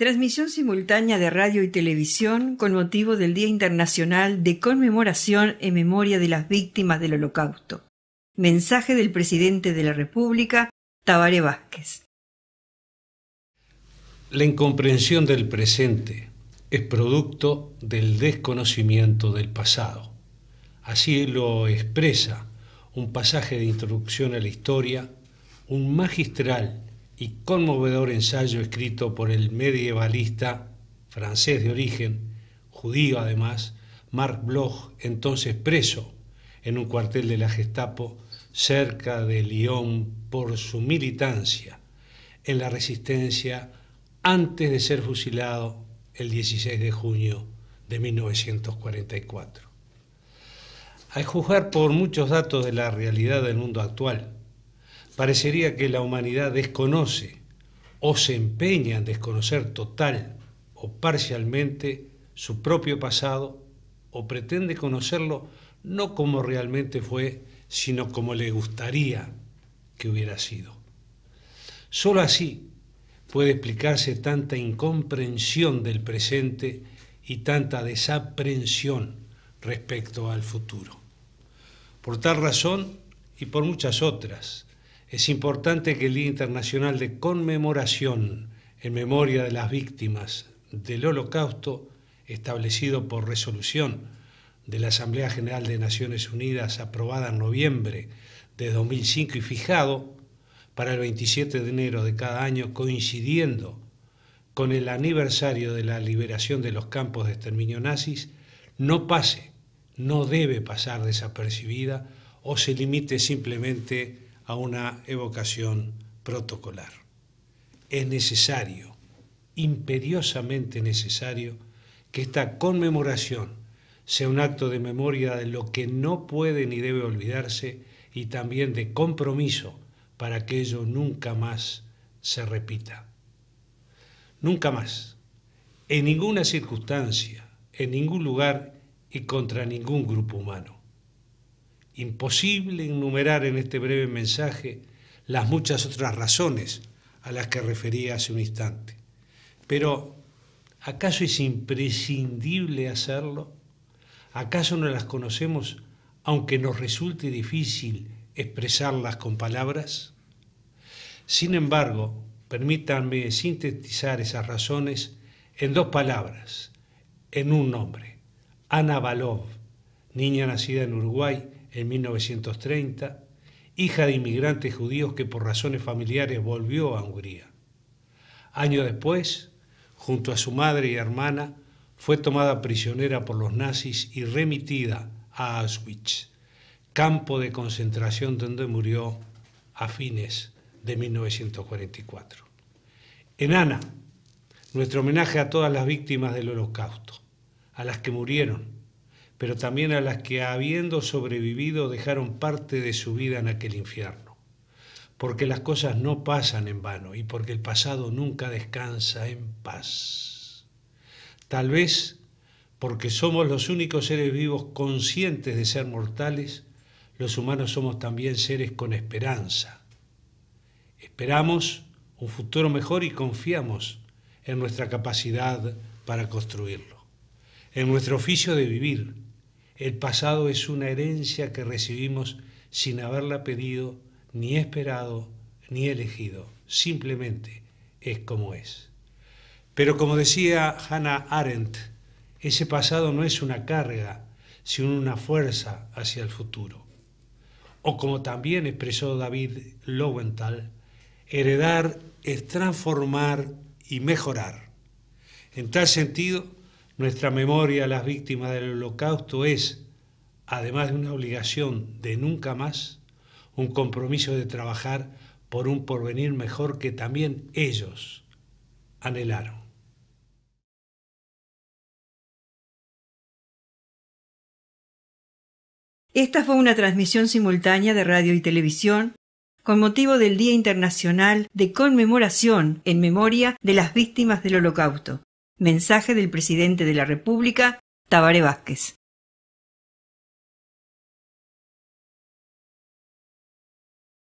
Transmisión simultánea de radio y televisión con motivo del Día Internacional de Conmemoración en Memoria de las Víctimas del Holocausto. Mensaje del Presidente de la República, Tabaré Vázquez. La incomprensión del presente es producto del desconocimiento del pasado. Así lo expresa un pasaje de introducción a la historia, un magistral y conmovedor ensayo escrito por el medievalista francés de origen, judío además, Marc Bloch, entonces preso en un cuartel de la Gestapo cerca de Lyon por su militancia en la resistencia antes de ser fusilado el 16 de junio de 1944. Al juzgar por muchos datos de la realidad del mundo actual, Parecería que la humanidad desconoce o se empeña en desconocer total o parcialmente su propio pasado o pretende conocerlo no como realmente fue, sino como le gustaría que hubiera sido. Solo así puede explicarse tanta incomprensión del presente y tanta desaprensión respecto al futuro. Por tal razón y por muchas otras, es importante que el Día Internacional de Conmemoración en memoria de las víctimas del Holocausto, establecido por resolución de la Asamblea General de Naciones Unidas aprobada en noviembre de 2005 y fijado para el 27 de enero de cada año, coincidiendo con el aniversario de la liberación de los campos de exterminio nazis, no pase, no debe pasar desapercibida o se limite simplemente a una evocación protocolar. Es necesario, imperiosamente necesario, que esta conmemoración sea un acto de memoria de lo que no puede ni debe olvidarse y también de compromiso para que ello nunca más se repita. Nunca más, en ninguna circunstancia, en ningún lugar y contra ningún grupo humano. Imposible enumerar en este breve mensaje las muchas otras razones a las que refería hace un instante. Pero, ¿acaso es imprescindible hacerlo? ¿Acaso no las conocemos aunque nos resulte difícil expresarlas con palabras? Sin embargo, permítanme sintetizar esas razones en dos palabras, en un nombre, Ana Balov, niña nacida en Uruguay en 1930, hija de inmigrantes judíos que por razones familiares volvió a Hungría. Años después, junto a su madre y hermana, fue tomada prisionera por los nazis y remitida a Auschwitz, campo de concentración donde murió a fines de 1944. En Ana, nuestro homenaje a todas las víctimas del holocausto, a las que murieron pero también a las que habiendo sobrevivido dejaron parte de su vida en aquel infierno. Porque las cosas no pasan en vano y porque el pasado nunca descansa en paz. Tal vez porque somos los únicos seres vivos conscientes de ser mortales, los humanos somos también seres con esperanza. Esperamos un futuro mejor y confiamos en nuestra capacidad para construirlo, en nuestro oficio de vivir, el pasado es una herencia que recibimos sin haberla pedido, ni esperado, ni elegido. Simplemente es como es. Pero como decía Hannah Arendt, ese pasado no es una carga, sino una fuerza hacia el futuro. O como también expresó David Lowenthal, heredar es transformar y mejorar. En tal sentido, nuestra memoria a las víctimas del holocausto es, además de una obligación de nunca más, un compromiso de trabajar por un porvenir mejor que también ellos anhelaron. Esta fue una transmisión simultánea de radio y televisión con motivo del Día Internacional de Conmemoración en memoria de las víctimas del Holocausto. Mensaje del presidente de la República, Tabaré Vázquez.